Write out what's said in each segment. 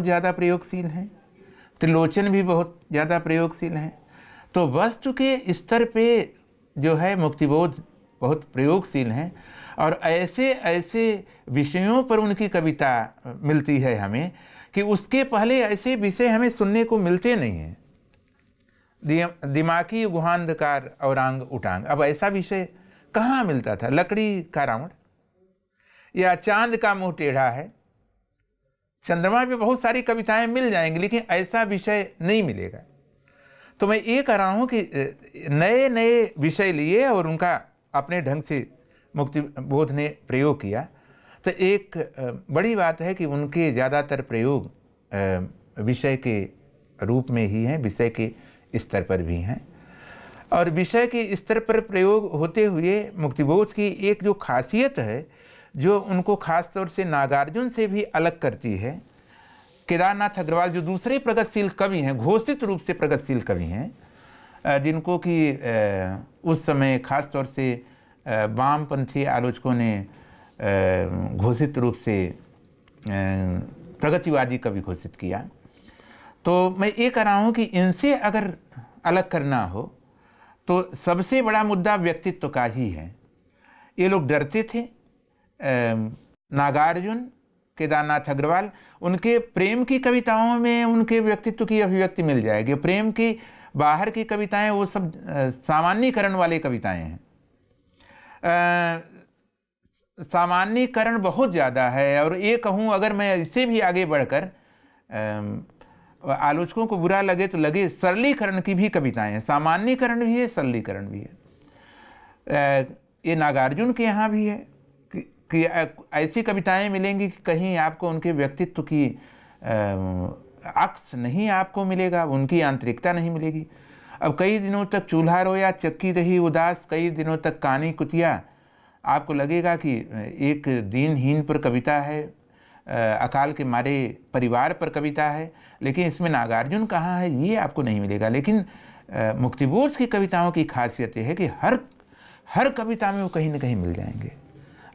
ज़्यादा प्रयोगशील हैं त्रिलोचन भी बहुत ज़्यादा प्रयोगशील हैं तो वस्तु के स्तर पे जो है मुक्तिबोध बहुत प्रयोगशील हैं और ऐसे ऐसे विषयों पर उनकी कविता मिलती है हमें कि उसके पहले ऐसे विषय हमें सुनने को मिलते नहीं हैं दिमागी गुहांधकार और आंग उटांग अब ऐसा विषय कहाँ मिलता था लकड़ी का राउंड या चांद का मुँह टेढ़ा है चंद्रमा पे बहुत सारी कविताएं मिल जाएंगी लेकिन ऐसा विषय नहीं मिलेगा तो मैं ये कह रहा हूँ कि नए नए विषय लिए और उनका अपने ढंग से मुक्ति बोध ने प्रयोग किया तो एक बड़ी बात है कि उनके ज़्यादातर प्रयोग विषय के रूप में ही हैं विषय के स्तर पर भी हैं और विषय के स्तर पर प्रयोग होते हुए मुक्तिबोध की एक जो खासियत है जो उनको खास तौर से नागार्जुन से भी अलग करती है केदारनाथ अग्रवाल जो दूसरे प्रगतिशील कवि हैं घोषित रूप से प्रगतिशील कवि हैं जिनको कि उस समय खास तौर से वामपंथी आलोचकों ने घोषित रूप से प्रगतिवादी कवि घोषित किया तो मैं ये कह रहा हूँ कि इनसे अगर अलग करना हो तो सबसे बड़ा मुद्दा व्यक्तित्व का ही है ये लोग डरते थे नागार्जुन केदारनाथ अग्रवाल उनके प्रेम की कविताओं में उनके व्यक्तित्व की अभिव्यक्ति मिल जाएगी प्रेम की बाहर की कविताएं वो सब सामान्यकरण वाले कविताएं हैं सामान्यकरण बहुत ज़्यादा है और ये कहूँ अगर मैं इससे भी आगे बढ़कर आलोचकों को बुरा लगे तो लगे सरलीकरण की भी कविताएं हैं सामान्यकरण भी है सरलीकरण भी है ये नागार्जुन के यहाँ भी है कि ऐसी कविताएं मिलेंगी कि कहीं आपको उनके व्यक्तित्व की अक्स नहीं आपको मिलेगा उनकी आंतरिकता नहीं मिलेगी अब कई दिनों तक चूल्हा रोया चक्की रही उदास कई दिनों तक कानी कुतिया आपको लगेगा कि एक दीनहीन पर कविता है अकाल के मारे परिवार पर कविता है लेकिन इसमें नागार्जुन कहाँ है ये आपको नहीं मिलेगा लेकिन मुक्तिबोध की कविताओं की खासियत यह है कि हर हर कविता में वो कहीं ना कहीं मिल जाएंगे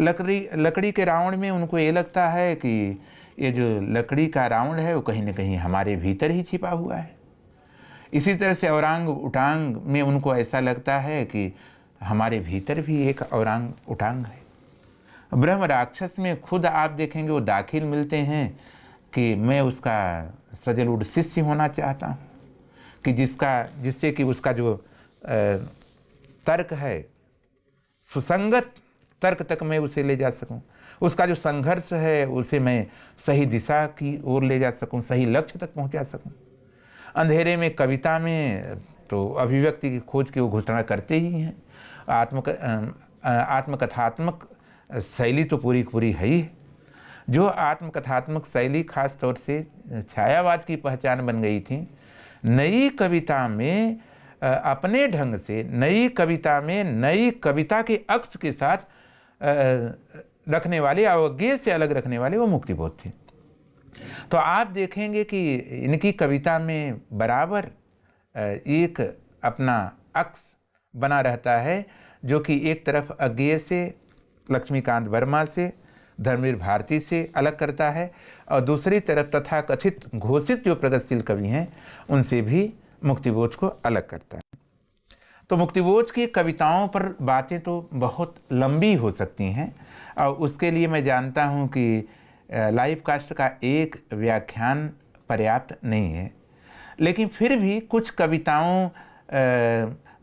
लकड़ी लकड़ी के राउंड में उनको ये लगता है कि ये जो लकड़ी का राउंड है वो कहीं ना कहीं हमारे भीतर ही छिपा हुआ है इसी तरह से औरंग उटांग में उनको ऐसा लगता है कि हमारे भीतर भी एक औरंग उटांग है ब्रह्म राक्षस में खुद आप देखेंगे वो दाखिल मिलते हैं कि मैं उसका उड शिष्य होना चाहता हूँ कि जिसका जिससे कि उसका जो तर्क है सुसंगत तर्क तक मैं उसे ले जा सकूं उसका जो संघर्ष है उसे मैं सही दिशा की ओर ले जा सकूं सही लक्ष्य तक पहुंचा सकूं अंधेरे में कविता में तो अभिव्यक्ति की खोज की वो घोषणा करते ही हैं आत्म आत्मकथात्मक शैली तो पूरी पूरी है ही है जो आत्मकथात्मक शैली खास तौर से छायावाद की पहचान बन गई थी नई कविता में अपने ढंग से नई कविता में नई कविता के अक्ष के साथ रखने वाले अवज्ञ से अलग रखने वाले वो मुक्तिबोध थे तो आप देखेंगे कि इनकी कविता में बराबर एक अपना अक्स बना रहता है जो कि एक तरफ अज्ञेय से लक्ष्मीकांत वर्मा से धर्मवीर भारती से अलग करता है और दूसरी तरफ तथा कथित घोषित जो प्रगतिशील कवि हैं उनसे भी मुक्तिबोध को अलग करता है तो मुक्तिबोध की कविताओं पर बातें तो बहुत लंबी हो सकती हैं और उसके लिए मैं जानता हूँ कि लाइव कास्ट का एक व्याख्यान पर्याप्त नहीं है लेकिन फिर भी कुछ कविताओं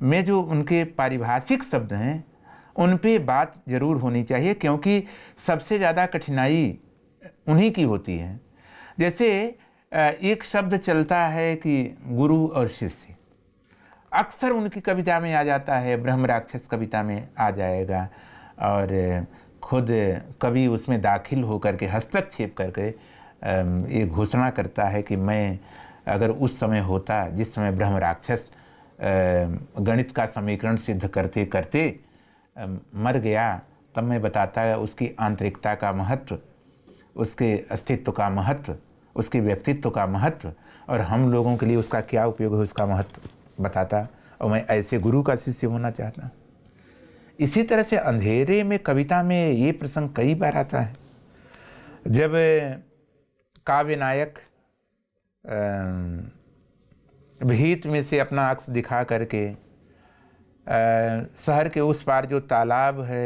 में जो उनके पारिभाषिक शब्द हैं उन पे बात ज़रूर होनी चाहिए क्योंकि सबसे ज़्यादा कठिनाई उन्हीं की होती है जैसे एक शब्द चलता है कि गुरु और शिष्य अक्सर उनकी कविता में आ जाता है ब्रह्म राक्षस कविता में आ जाएगा और खुद कवि उसमें दाखिल होकर के हस्तक्षेप करके ये घोषणा करता है कि मैं अगर उस समय होता जिस समय ब्रह्म राक्षस गणित का समीकरण सिद्ध करते करते मर गया तब मैं बताता है उसकी आंतरिकता का महत्व उसके अस्तित्व का महत्व उसके व्यक्तित्व का महत्व और हम लोगों के लिए उसका क्या उपयोग है उसका महत्व बताता और मैं ऐसे गुरु का शिष्य होना चाहता इसी तरह से अंधेरे में कविता में ये प्रसंग कई बार आता है जब काव्य नायक भीत में से अपना अक्स दिखा करके शहर के उस पार जो तालाब है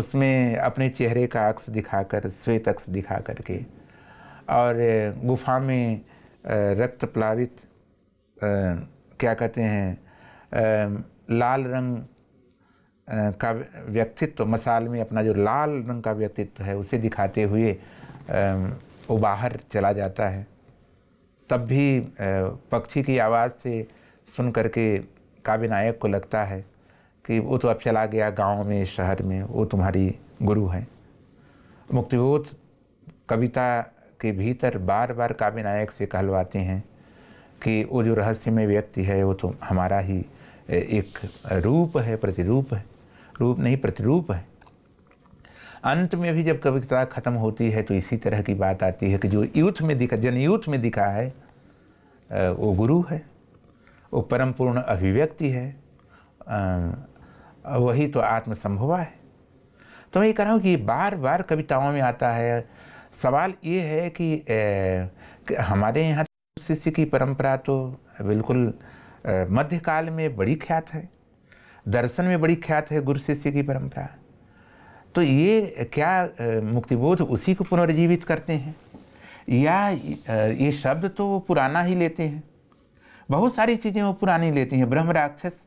उसमें अपने चेहरे का अक्स दिखाकर श्वेत अक्स दिखा करके और गुफा में रक्त प्लावित क्या कहते हैं लाल रंग का व्यक्तित्व मसाल में अपना जो लाल रंग का व्यक्तित्व है उसे दिखाते हुए वो बाहर चला जाता है तब भी पक्षी की आवाज़ से सुन करके काव्य नायक को लगता है कि वो तो अब चला गया गांव में शहर में वो तुम्हारी गुरु है मुक्तिबोध कविता के भीतर बार बार काव्य नायक से कहलवाते हैं कि वो जो रहस्यमय व्यक्ति है वो तो हमारा ही एक रूप है प्रतिरूप है रूप नहीं प्रतिरूप है अंत में भी जब कविता ख़त्म होती है तो इसी तरह की बात आती है कि जो यूथ में दिखा यूथ में दिखा है वो गुरु है वो परम पूर्ण अभिव्यक्ति है वही तो आत्मसंभवा है तो मैं ये कह रहा हूँ कि बार बार कविताओं में आता है सवाल ये है कि, ए, कि हमारे यहाँ शिष्य की परंपरा तो बिल्कुल मध्यकाल में बड़ी ख्यात है दर्शन में बड़ी ख्यात है गुरु शिष्य की परंपरा तो ये क्या मुक्तिबोध उसी को पुनर्जीवित करते हैं या ये शब्द तो वो पुराना ही लेते हैं बहुत सारी चीज़ें वो पुरानी लेते हैं ब्रह्म राक्षस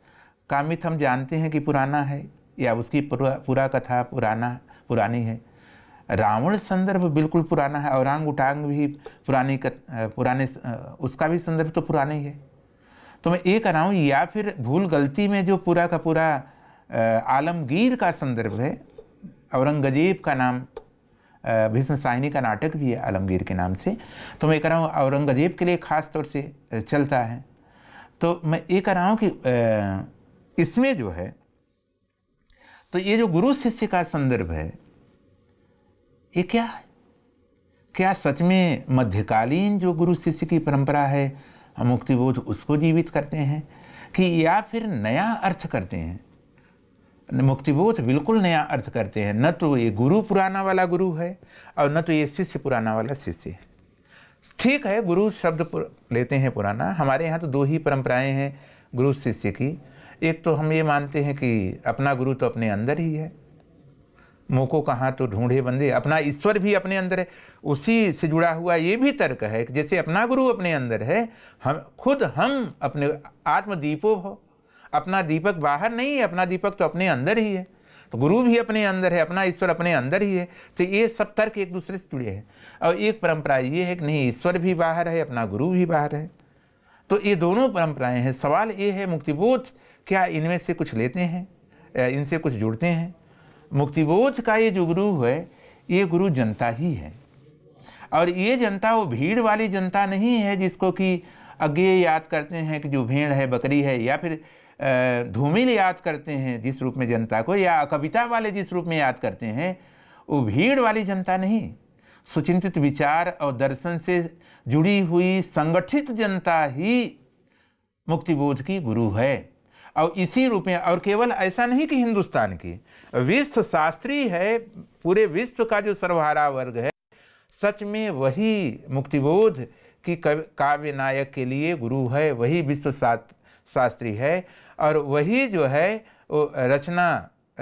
कामित हम जानते हैं कि पुराना है या उसकी पूरा पूरा कथा पुराना पुरानी है रावण संदर्भ बिल्कुल पुराना है औरंग उटांग भी पुरानी पुराने उसका भी संदर्भ तो पुराना ही है तो मैं ये कह रहा हूँ या फिर भूल गलती में जो पूरा का पूरा आलमगीर का संदर्भ है औरंगजेब का नाम भीष्म साहिनी का नाटक भी है आलमगीर के नाम से तो मैं कह रहा हूँ औरंगजेब के लिए ख़ास तौर से चलता है तो मैं ये कह रहा हूँ कि इसमें जो है तो ये जो गुरु शिष्य का संदर्भ है ये क्या है क्या सच में मध्यकालीन जो गुरु शिष्य की परंपरा है मुक्तिबोध उसको जीवित करते हैं कि या फिर नया अर्थ करते हैं मुक्तिबोध बिल्कुल नया अर्थ करते हैं न तो ये गुरु पुराना वाला गुरु है और न तो ये शिष्य पुराना वाला शिष्य है ठीक है गुरु शब्द लेते हैं पुराना हमारे यहाँ तो दो ही परंपराएं हैं गुरु शिष्य की एक तो हम ये मानते हैं कि अपना गुरु तो अपने अंदर ही है मोको कहाँ तो ढूंढे बंदे अपना ईश्वर भी अपने अंदर है उसी से जुड़ा हुआ ये भी तर्क है कि जैसे अपना गुरु अपने अंदर है हम खुद हम अपने आत्मदीपो हो अपना दीपक बाहर नहीं है अपना दीपक तो अपने अंदर ही है तो गुरु भी अपने अंदर है अपना ईश्वर अपने अंदर ही है तो ये सब तर्क एक दूसरे से जुड़े हैं और एक परंपरा ये है कि नहीं ईश्वर भी बाहर है अपना गुरु भी बाहर है तो ये दोनों परंपराएं हैं सवाल ये है मुक्तिबोध क्या इनमें से कुछ लेते हैं इनसे कुछ जुड़ते हैं मुक्तिबोध का ये जो गुरु है ये गुरु जनता ही है और ये जनता वो भीड़ वाली जनता नहीं है जिसको कि अज्ञे याद करते हैं कि जो भेड़ है बकरी है या फिर धूमिल याद करते हैं जिस रूप में जनता को या कविता वाले जिस रूप में याद करते हैं वो भीड़ वाली जनता नहीं सुचिंतित विचार और दर्शन से जुड़ी हुई संगठित जनता ही मुक्तिबोध की गुरु है और इसी रूप में और केवल ऐसा नहीं कि हिंदुस्तान की विश्व शास्त्री है पूरे विश्व का जो सर्वहारा वर्ग है सच में वही मुक्तिबोध की काव्य नायक के लिए गुरु है वही विश्व शास्त्री है और वही जो है वो रचना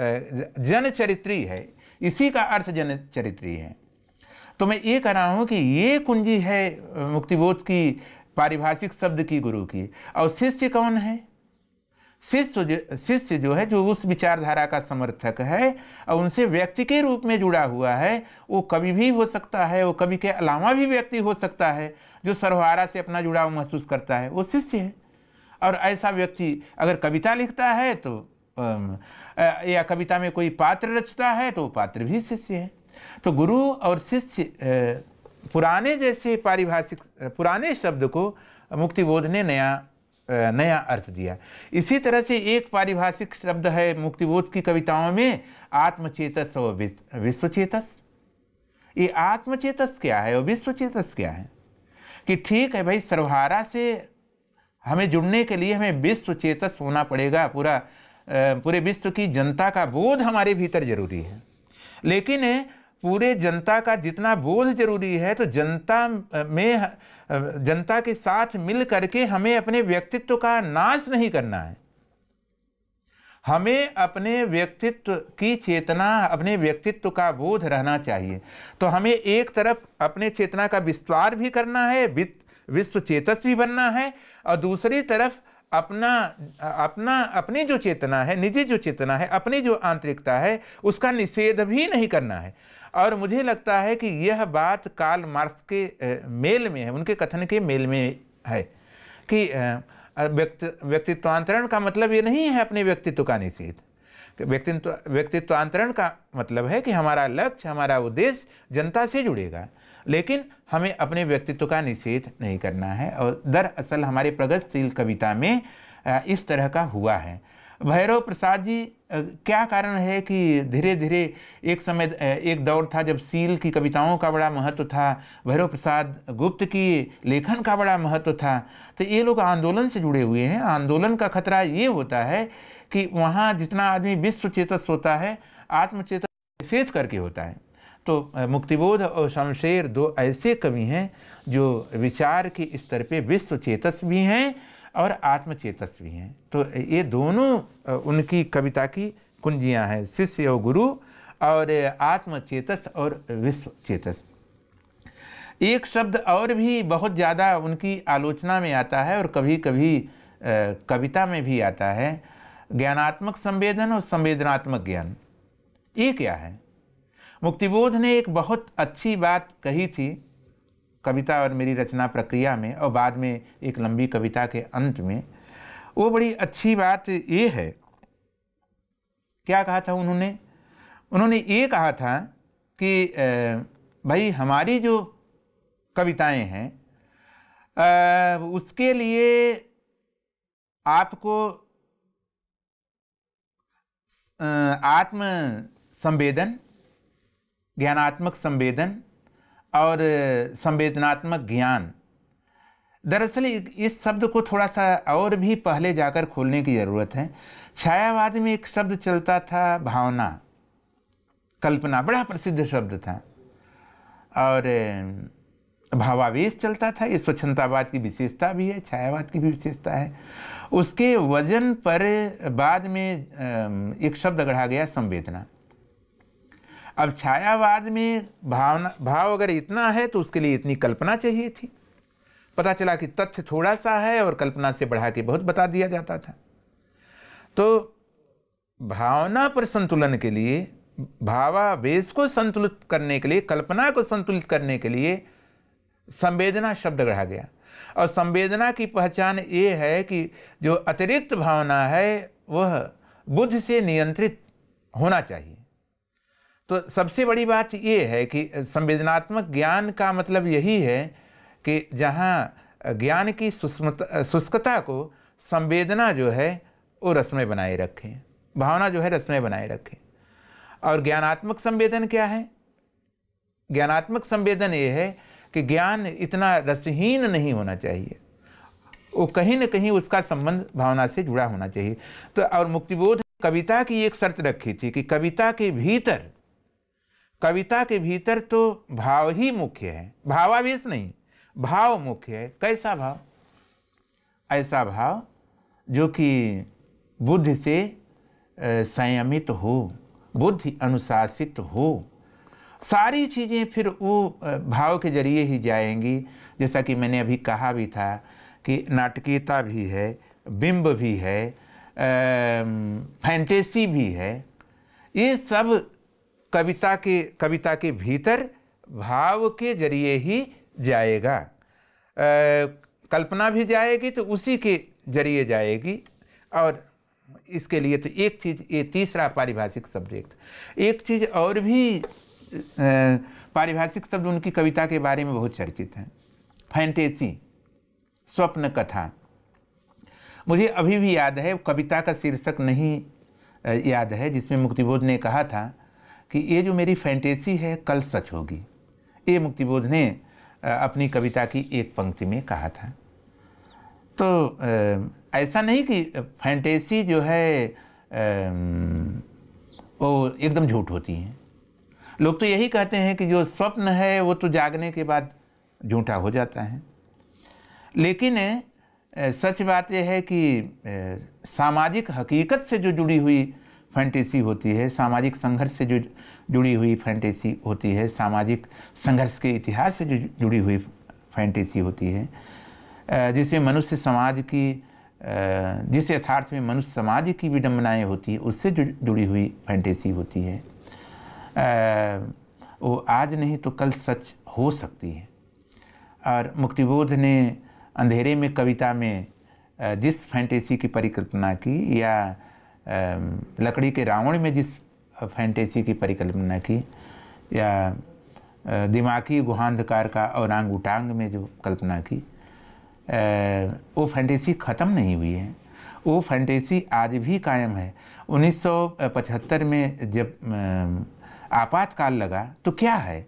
जनचरित्री है इसी का अर्थ जनचरित्री है तो मैं ये कह रहा हूँ कि ये कुंजी है मुक्तिबोध की पारिभाषिक शब्द की गुरु की और शिष्य कौन है शिष्य जो शिष्य जो है जो उस विचारधारा का समर्थक है और उनसे व्यक्ति के रूप में जुड़ा हुआ है वो कवि भी हो सकता है वो कवि के अलावा भी व्यक्ति हो सकता है जो सर्वहारा से अपना जुड़ाव महसूस करता है वो शिष्य है और ऐसा व्यक्ति अगर कविता लिखता है तो या कविता में कोई पात्र रचता है तो पात्र भी शिष्य है तो गुरु और शिष्य पुराने जैसे पारिभाषिक पुराने शब्द को मुक्तिबोध ने नया नया अर्थ दिया इसी तरह से एक पारिभाषिक शब्द है मुक्तिबोध की कविताओं में आत्मचेतस और विश्वचेतस ये आत्मचेतस क्या है और विश्वचेतस क्या है कि ठीक है भाई सर्वहारा से हमें जुड़ने के लिए हमें विश्व चेतस होना पड़ेगा पूरा पूरे विश्व की जनता का बोध हमारे भीतर जरूरी है लेकिन पूरे जनता का जितना बोझ जरूरी है तो जनता में जनता के साथ मिल करके हमें अपने व्यक्तित्व का नाश नहीं करना है हमें अपने व्यक्तित्व की चेतना अपने व्यक्तित्व का बोध रहना चाहिए तो हमें एक तरफ अपने चेतना का विस्तार भी करना है विश्व चेतस भी बनना है और दूसरी तरफ अपना अपना अपनी जो चेतना है निजी जो चेतना है अपनी जो आंतरिकता है उसका निषेध भी नहीं करना है और मुझे लगता है कि यह बात काल मार्क्स के मेल में है उनके कथन के मेल में है कि व्यक्ति व्यक्तित्वांतरण का मतलब ये नहीं है अपने व्यक्तित्व का निषेध व्यक्तित्व व्यक्तित्वांतरण का मतलब है कि हमारा लक्ष्य हमारा उद्देश्य जनता से जुड़ेगा लेकिन हमें अपने व्यक्तित्व का निषेध नहीं करना है और दरअसल हमारे प्रगतिशील कविता में इस तरह का हुआ है भैरव प्रसाद जी क्या कारण है कि धीरे धीरे एक समय एक दौर था जब सील की कविताओं का बड़ा महत्व था भैरव प्रसाद गुप्त की लेखन का बड़ा महत्व था तो ये लोग आंदोलन से जुड़े हुए हैं आंदोलन का खतरा ये होता है कि वहाँ जितना आदमी विश्व चेतस होता है आत्मचेतस विशेष करके होता है तो मुक्तिबोध और शमशेर दो ऐसे कवि हैं जो विचार के स्तर पर विश्व चेतस भी हैं और आत्मचेतस्वी हैं तो ये दोनों उनकी कविता की कुंजियाँ हैं शिष्य और गुरु और आत्मचेतस और विश्व चेतस एक शब्द और भी बहुत ज़्यादा उनकी आलोचना में आता है और कभी कभी कविता में भी आता है ज्ञानात्मक संवेदन और संवेदनात्मक ज्ञान ये क्या है मुक्तिबोध ने एक बहुत अच्छी बात कही थी कविता और मेरी रचना प्रक्रिया में और बाद में एक लंबी कविता के अंत में वो बड़ी अच्छी बात ये है क्या कहा था उन्होंने उन्होंने ये कहा था कि भाई हमारी जो कविताएं हैं उसके लिए आपको आत्म संवेदन ज्ञानात्मक संवेदन और संवेदनात्मक ज्ञान दरअसल इस शब्द को थोड़ा सा और भी पहले जाकर खोलने की ज़रूरत है छायावाद में एक शब्द चलता था भावना कल्पना बड़ा प्रसिद्ध शब्द था और भावावेश चलता था ये स्वच्छतावाद की विशेषता भी है छायावाद की भी विशेषता है उसके वजन पर बाद में एक शब्द गढ़ा गया संवेदना अब छायावाद में भावना भाव अगर इतना है तो उसके लिए इतनी कल्पना चाहिए थी पता चला कि तथ्य थोड़ा सा है और कल्पना से बढ़ा के बहुत बता दिया जाता था तो भावना पर संतुलन के लिए भावावेश को संतुलित करने के लिए कल्पना को संतुलित करने के लिए संवेदना शब्द गढ़ा गया और संवेदना की पहचान ये है कि जो अतिरिक्त भावना है वह बुद्ध से नियंत्रित होना चाहिए तो सबसे बड़ी बात ये है कि संवेदनात्मक ज्ञान का मतलब यही है कि जहाँ ज्ञान की सुष्मता शुष्कता को संवेदना जो है वो रस्में बनाए रखें भावना जो है रस्में बनाए रखें और ज्ञानात्मक संवेदन क्या है ज्ञानात्मक संवेदन ये है कि ज्ञान इतना रसहीन नहीं होना चाहिए वो कहीं ना कहीं उसका संबंध भावना से जुड़ा होना चाहिए तो और मुक्तिबोध कविता की एक शर्त रखी थी कि कविता के भीतर कविता के भीतर तो भाव ही मुख्य है भावावेश नहीं भाव मुख्य है कैसा भाव ऐसा भाव जो कि बुद्धि से संयमित हो बुद्धि अनुशासित हो सारी चीज़ें फिर वो भाव के जरिए ही जाएंगी जैसा कि मैंने अभी कहा भी था कि नाटकीयता भी है बिंब भी है फैंटेसी भी है ये सब कविता के कविता के भीतर भाव के जरिए ही जाएगा आ, कल्पना भी जाएगी तो उसी के जरिए जाएगी और इसके लिए तो एक चीज़ ये तीसरा पारिभाषिक सब्जेक्ट एक चीज़ और भी पारिभाषिक शब्द उनकी कविता के बारे में बहुत चर्चित हैं फैंटेसी स्वप्न कथा मुझे अभी भी याद है कविता का शीर्षक नहीं याद है जिसमें मुक्तिबोध ने कहा था कि ये जो मेरी फैंटेसी है कल सच होगी ये मुक्तिबोध ने अपनी कविता की एक पंक्ति में कहा था तो ऐसा नहीं कि फैंटेसी जो है वो एकदम झूठ होती हैं लोग तो यही कहते हैं कि जो स्वप्न है वो तो जागने के बाद झूठा हो जाता है लेकिन सच बात यह है कि सामाजिक हकीकत से जो जुड़ी हुई फैंटेसी होती है सामाजिक संघर्ष से जो जुड़ी हुई फैंटेसी होती है सामाजिक संघर्ष के इतिहास से जो जुड़ी हुई फैंटेसी होती है जिसमें मनुष्य समाज की जिस यथार्थ में मनुष्य समाज की विडम्बनाएँ होती है उससे जुड़ी हुई फैंटेसी होती है वो आज नहीं तो कल सच हो सकती है और मुक्तिबोध ने अंधेरे में कविता में जिस फैंटेसी की परिकल्पना की या लकड़ी के रावण में जिस फैंटेसी की परिकल्पना की या दिमागी गुहांधकार का औरंग उटांग में जो कल्पना की वो फैंटेसी ख़त्म नहीं हुई है वो फैंटेसी आज भी कायम है 1975 में जब आपातकाल लगा तो क्या है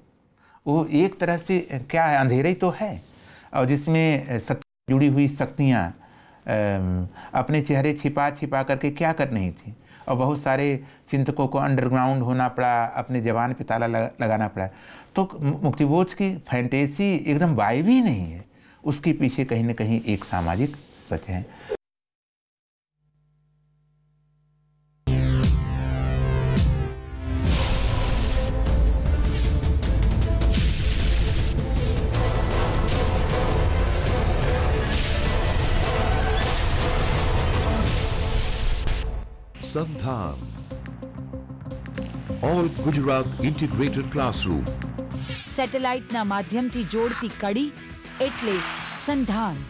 वो एक तरह से क्या है अंधेरे ही तो है और जिसमें सत्ता जुड़ी हुई शक्तियाँ अपने चेहरे छिपा छिपा करके क्या कर रही थी और बहुत सारे चिंतकों को अंडरग्राउंड होना पड़ा अपने जवान पे ताला लगाना पड़ा तो मुक्तिबोध की फैंटेसी एकदम वायवी नहीं है उसके पीछे कहीं ना कहीं एक सामाजिक सच है સંધાન all Gujarat integrated classroom satellite ના માધ્યમ થી જોડતી કડી એટલે સંધાન